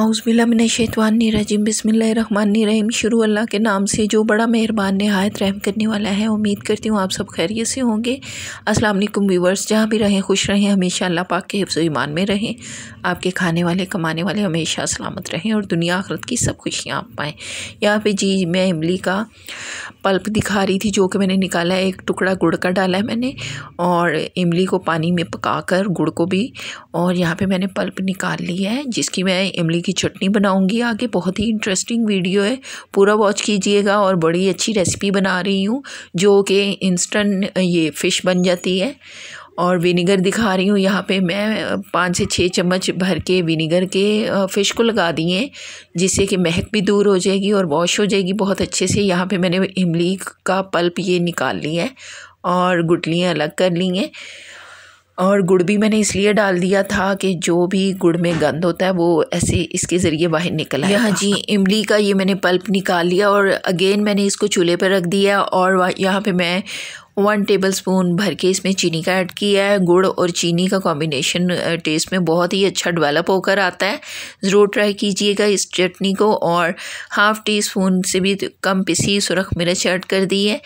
आउज़बिल्लाशैतवानरजीम बसमीम शुरू अल्लाह के नाम से जो बड़ा मेहरबान नहायत रहम करने वाला है उम्मीद करती हूँ आप सब खैरियत से होंगे अस्सलाम वालेकुम व्यूवर्स जहाँ भी रहें खुश रहें हमेशा अल्लाह पाक के हिफ्ज़ ईमान में रहें आपके खाने वाले कमाने वाले हमेशा सलामत रहें और दुनिया आखरत की सब खुशियाँ आप पाएँ यहाँ पर जी मैं इमली का पल्प दिखा रही थी जो कि मैंने निकाला है एक टुकड़ा गुड़ का डाला है मैंने और इमली को पानी में पका कर गुड़ को भी और यहाँ पर मैंने पल्प निकाल लिया है जिसकी मैं इमली की चटनी बनाऊंगी आगे बहुत ही इंटरेस्टिंग वीडियो है पूरा वॉच कीजिएगा और बड़ी अच्छी रेसिपी बना रही हूँ जो कि इंस्टेंट ये फ़िश बन जाती है और विनीगर दिखा रही हूँ यहाँ पे मैं पाँच से छः चम्मच भर के विनीगर के फ़िश को लगा दिए जिससे कि महक भी दूर हो जाएगी और वॉश हो जाएगी बहुत अच्छे से यहाँ पे मैंने इमली का पल्प ये निकाल लिया है और गुटलियाँ अलग कर ली हैं और गुड़ भी मैंने इसलिए डाल दिया था कि जो भी गुड़ में गंद होता है वो ऐसे इसके ज़रिए बाहर निकल आया यहाँ जी इमली का ये मैंने पल्प निकाल लिया और अगेन मैंने इसको चूल्हे पर रख दिया और यहाँ पे मैं वन टेबल स्पून भर के इसमें चीनी का ऐड किया है गुड़ और चीनी का कॉम्बिनेशन टेस्ट में बहुत ही अच्छा डेवलप होकर आता है ज़रूर ट्राई कीजिएगा इस चटनी को और हाफ़ टी स्पून से भी कम पिसी सुरख मिर्च ऐड कर दी है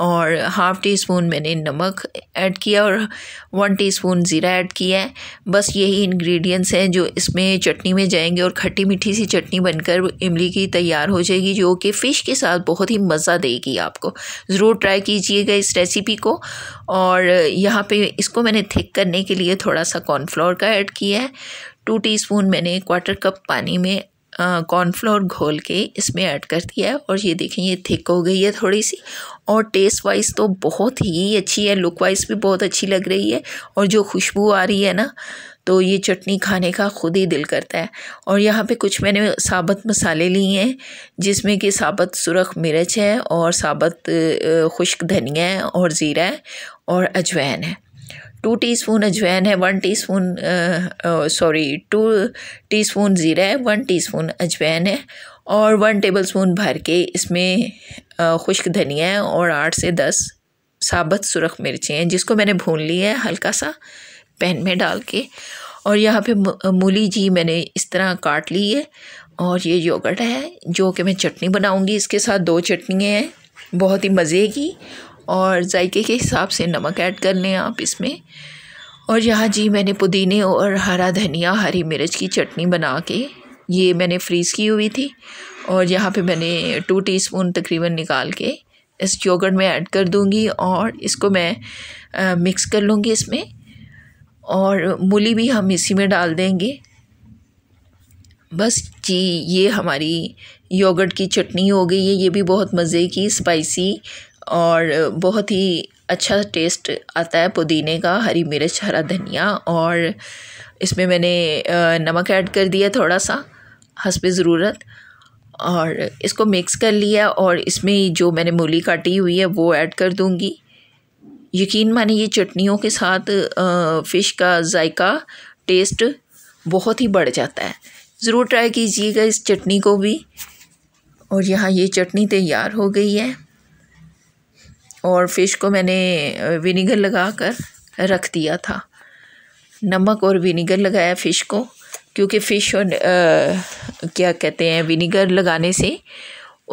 और हाफ़ टी स्पून मैंने नमक ऐड किया और वन टीस्पून ज़ीरा ऐड किया है बस यही इंग्रेडिएंट्स हैं जो इसमें चटनी में जाएंगे और खट्टी मीठी सी चटनी बनकर इमली की तैयार हो जाएगी जो कि फ़िश के साथ बहुत ही मज़ा देगी आपको ज़रूर ट्राई कीजिएगा इस रेसिपी को और यहाँ पे इसको मैंने थिक करने के लिए थोड़ा सा कॉर्नफ्लोर का ऐड किया है टू टी मैंने क्वार्टर कप पानी में कॉर्नफ्लोर घोल के इसमें ऐड कर दिया है और ये देखें ये थिक हो गई है थोड़ी सी और टेस्ट वाइज तो बहुत ही अच्छी है लुक वाइज भी बहुत अच्छी लग रही है और जो खुशबू आ रही है ना तो ये चटनी खाने का ख़ुद ही दिल करता है और यहाँ पे कुछ मैंने साबत मसाले लिए हैं जिसमें कि साबत सुरख मिर्च है और साबत खुश्क धनिया है और ज़ीरा है और अजवैन है टू टी स्पून अजवैन है one teaspoon sorry two teaspoon ज़ीरा है वन टी स्पून अजवैन है और वन टेबल स्पून भर के इसमें खुश्क धनिया है और आठ से दस साबत सुरख मिर्चें हैं जिसको मैंने भून ली है हल्का सा पैन में डाल के और यहाँ पे मूली जी मैंने इस तरह काट ली है और ये योगर्ट है जो कि मैं चटनी बनाऊँगी इसके साथ दो चटनियाँ हैं बहुत ही मज़े की और जायके के हिसाब से नमक ऐड कर लें आप इसमें और यहाँ जी मैंने पुदीने और हरा धनिया हरी मिर्च की चटनी बना के ये मैंने फ्रीज़ की हुई थी और यहाँ पे मैंने टू टीस्पून तकरीबन निकाल के इस योगर्ट में ऐड कर दूँगी और इसको मैं आ, मिक्स कर लूँगी इसमें और मूली भी हम इसी में डाल देंगे बस जी ये हमारी योगर्ट की चटनी हो गई है ये भी बहुत मज़े की स्पाइसी और बहुत ही अच्छा टेस्ट आता है पुदीने का हरी मिर्च हरा धनिया और इसमें मैंने नमक ऐड कर दिया थोड़ा सा हंसब ज़रूरत और इसको मिक्स कर लिया और इसमें जो मैंने मूली काटी हुई है वो ऐड कर दूँगी यकीन माने ये चटनियों के साथ फ़िश का जायका टेस्ट बहुत ही बढ़ जाता है ज़रूर ट्राई कीजिएगा इस चटनी को भी और यहाँ ये चटनी तैयार हो गई है और फिश को मैंने विनीगर लगा कर रख दिया था नमक और विनीगर लगाया फ़िश को क्योंकि फ़िश और आ, क्या कहते हैं विनीगर लगाने से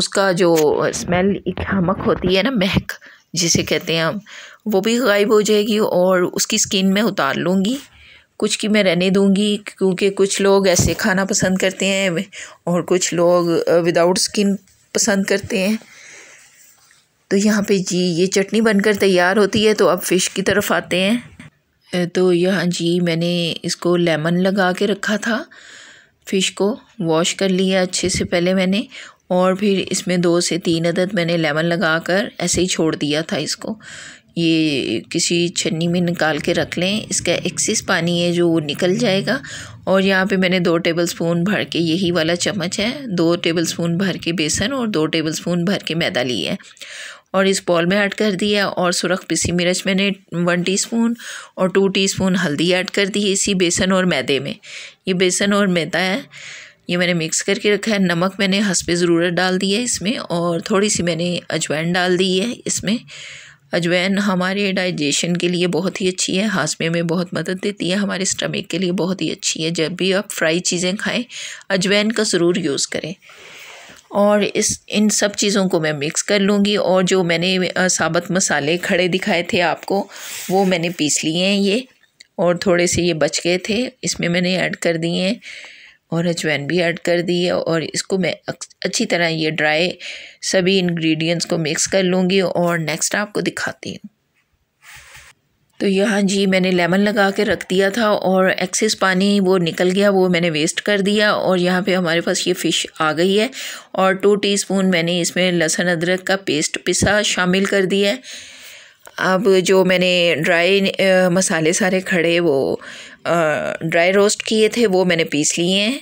उसका जो स्मेल एक हमक होती है ना महक जिसे कहते हैं हम वो भी गायब हो जाएगी और उसकी स्किन में उतार लूँगी कुछ की मैं रहने दूँगी क्योंकि कुछ लोग ऐसे खाना पसंद करते हैं और कुछ लोग विदाउट स्किन पसंद करते हैं तो यहाँ पे जी ये चटनी बनकर तैयार होती है तो अब फ़िश की तरफ आते हैं तो यहाँ जी मैंने इसको लेमन लगा के रखा था फ़िश को वॉश कर लिया अच्छे से पहले मैंने और फिर इसमें दो से तीन अदद मैंने लेमन लगा कर ऐसे ही छोड़ दिया था इसको ये किसी छन्नी में निकाल के रख लें इसका एक्सिस पानी है जो वो निकल जाएगा और यहाँ पे मैंने दो टेबलस्पून भर के यही वाला चम्मच है दो टेबलस्पून भर के बेसन और दो टेबलस्पून भर के मैदा लिया है और इस बॉल में ऐड कर दिया और सुरख पिसी मिर्च मैंने वन टीस्पून और टू टीस्पून हल्दी ऐड कर दी इसी बेसन और मैदे में ये बेसन और मैदा है ये मैंने मिक्स करके रखा है नमक मैंने हंसपे ज़रूरत डाल दी है इसमें और थोड़ी सी मैंने अजवाइन डाल दी है इसमें अजवाइन हमारे डाइजेशन के लिए बहुत ही अच्छी है हाजमे में बहुत मदद देती है हमारे स्टमक के लिए बहुत ही अच्छी है जब भी आप फ्राई चीज़ें खाएं अजवाइन का ज़रूर यूज़ करें और इस इन सब चीज़ों को मैं मिक्स कर लूँगी और जो मैंने साबत मसाले खड़े दिखाए थे आपको वो मैंने पीस लिए हैं ये और थोड़े से ये बच गए थे इसमें मैंने ऐड कर दिए हैं और अजवैन भी ऐड कर दी है और इसको मैं अच्छी तरह ये ड्राई सभी इंग्रेडिएंट्स को मिक्स कर लूँगी और नेक्स्ट आपको दिखाती हूँ तो यहाँ जी मैंने लेमन लगा के रख दिया था और एक्सेस पानी वो निकल गया वो मैंने वेस्ट कर दिया और यहाँ पे हमारे पास ये फ़िश आ गई है और टू टीस्पून मैंने इसमें लहसुन अदरक का पेस्ट पिसा शामिल कर दिया अब जो मैंने ड्राई मसाले सारे खड़े वो ड्राई रोस्ट किए थे वो मैंने पीस लिए हैं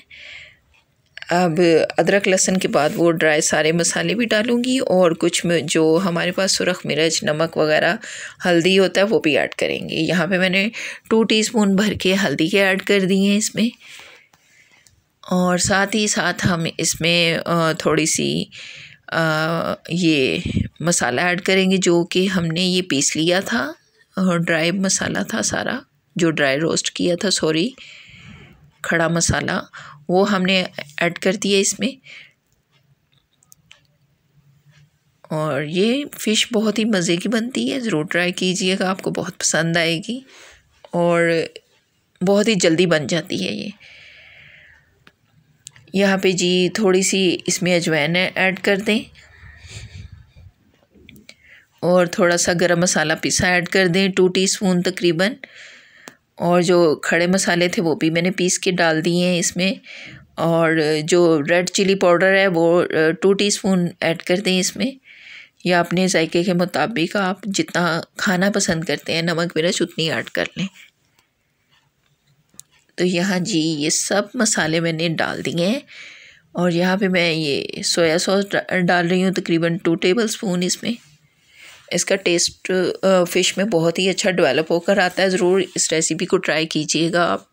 अब अदरक लहसन के बाद वो ड्राई सारे मसाले भी डालूँगी और कुछ में जो हमारे पास सुरख मिर्च नमक वगैरह हल्दी होता है वो भी ऐड करेंगे यहाँ पे मैंने टू टीस्पून भर के हल्दी के ऐड कर दिए हैं इसमें और साथ ही साथ हम इसमें थोड़ी सी ये मसाला ऐड करेंगे जो कि हमने ये पीस लिया था और ड्राई मसाला था सारा जो ड्राई रोस्ट किया था सॉरी खड़ा मसाला वो हमने ऐड कर दिया इसमें और ये फ़िश बहुत ही मज़े की बनती है ज़रूर ट्राई कीजिएगा आपको बहुत पसंद आएगी और बहुत ही जल्दी बन जाती है ये यहाँ पे जी थोड़ी सी इसमें अजवाइन ऐड कर दें और थोड़ा सा गरम मसाला पिसा ऐड कर दें टू टीस्पून तकरीबन और जो खड़े मसाले थे वो भी मैंने पीस के डाल दिए हैं इसमें और जो रेड चिली पाउडर है वो टू टीस्पून ऐड कर दें इसमें या अपने जायके के मुताबिक आप जितना खाना पसंद करते हैं नमक मिर्च उतनी ऐड कर लें तो यहाँ जी ये सब मसाले मैंने डाल दिए हैं और यहाँ पे मैं ये सोया सॉस डाल रही हूँ तकरीबन टू टेबल स्पून इसमें इसका टेस्ट फ़िश में बहुत ही अच्छा डेवलप होकर आता है ज़रूर इस रेसिपी को ट्राई कीजिएगा आप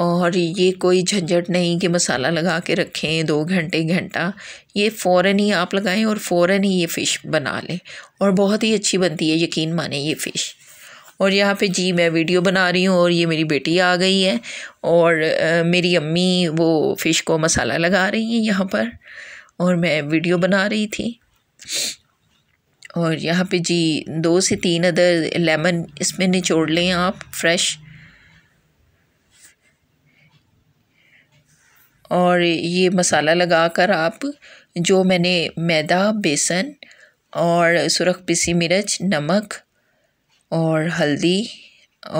और ये कोई झंझट नहीं कि मसाला लगा के रखें दो घंटे घंटा ये फ़ौर ही आप लगाएं और फ़ौर ही ये फ़िश बना लें और बहुत ही अच्छी बनती है यकीन माने ये फ़िश और यहाँ पे जी मैं वीडियो बना रही हूँ और ये मेरी बेटी आ गई है और आ, मेरी अम्मी वो फ़िश को मसाला लगा रही है यहाँ पर और मैं वीडियो बना रही थी और यहाँ पे जी दो से तीन अदर लेमन इसमें निचोड़ लें आप फ्रेश और ये मसाला लगा कर आप जो मैंने मैदा बेसन और सुरख पिसी मिर्च नमक और हल्दी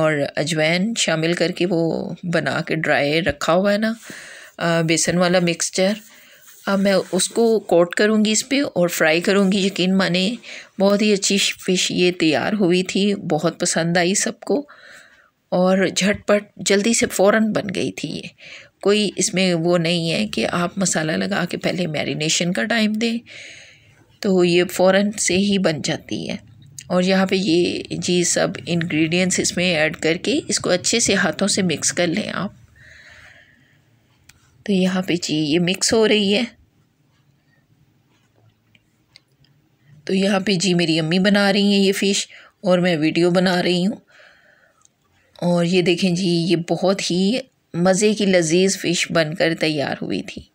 और अजवैन शामिल करके वो बना के ड्राई रखा हुआ है ना बेसन वाला मिक्सचर अब मैं उसको कोट करूँगी इस पर और फ्राई करूँगी यकीन माने बहुत ही अच्छी फ़िश ये तैयार हुई थी बहुत पसंद आई सबको और झटपट जल्दी से फ़ौर बन गई थी ये कोई इसमें वो नहीं है कि आप मसाला लगा के पहले मैरिनेशन का टाइम दें तो ये फ़ौर से ही बन जाती है और यहाँ पे ये जी सब इंग्रेडिएंट्स इसमें ऐड करके इसको अच्छे से हाथों से मिक्स कर लें आप तो यहाँ पे जी ये मिक्स हो रही है तो यहाँ पे जी मेरी अम्मी बना रही हैं ये फ़िश और मैं वीडियो बना रही हूँ और ये देखें जी ये बहुत ही मज़े की लजीज फ़िश बनकर तैयार हुई थी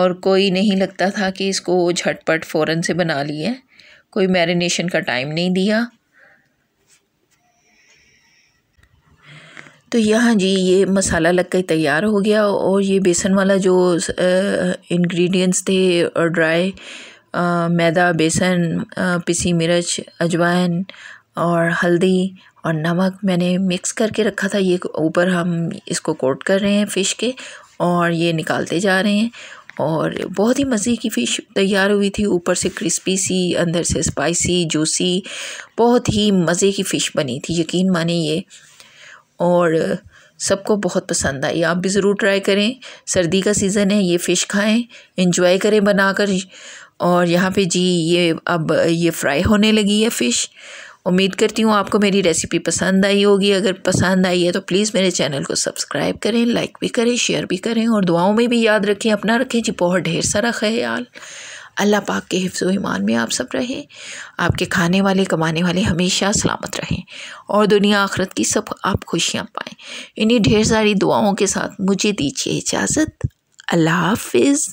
और कोई नहीं लगता था कि इसको झटपट फ़ौर से बना लिए कोई मैरिनेशन का टाइम नहीं दिया तो यहाँ जी ये मसाला लग कर तैयार हो गया और ये बेसन वाला जो इंग्रेडिएंट्स थे और ड्राई मैदा बेसन पिसी मिर्च अजवाइन और हल्दी और नमक मैंने मिक्स करके रखा था ये ऊपर हम इसको कोट कर रहे हैं फ़िश के और ये निकालते जा रहे हैं और बहुत ही मज़े की फ़िश तैयार हुई थी ऊपर से क्रिस्पी सी अंदर से स्पाइसी जूसी बहुत ही मज़े की फ़िश बनी थी यकीन माने ये और सबको बहुत पसंद आई आप भी ज़रूर ट्राई करें सर्दी का सीज़न है ये फ़िश खाएं इंजॉय करें बनाकर और यहाँ पे जी ये अब ये फ्राई होने लगी है फ़िश उम्मीद करती हूँ आपको मेरी रेसिपी पसंद आई होगी अगर पसंद आई है तो प्लीज़ मेरे चैनल को सब्सक्राइब करें लाइक भी करें शेयर भी करें और दुआओं में भी याद रखें अपना रखें जी बहुत ढेर सारा ख्याल अल्लाह पाक के हिफ्ज़ ईमान में आप सब रहें आपके खाने वाले कमाने वाले हमेशा सलामत रहें और दुनिया आखरत की सब आप खुशियाँ पाएँ इन्हीं ढेर सारी दुआओं के साथ मुझे दीजिए इजाज़त अल्लाह हाफिज़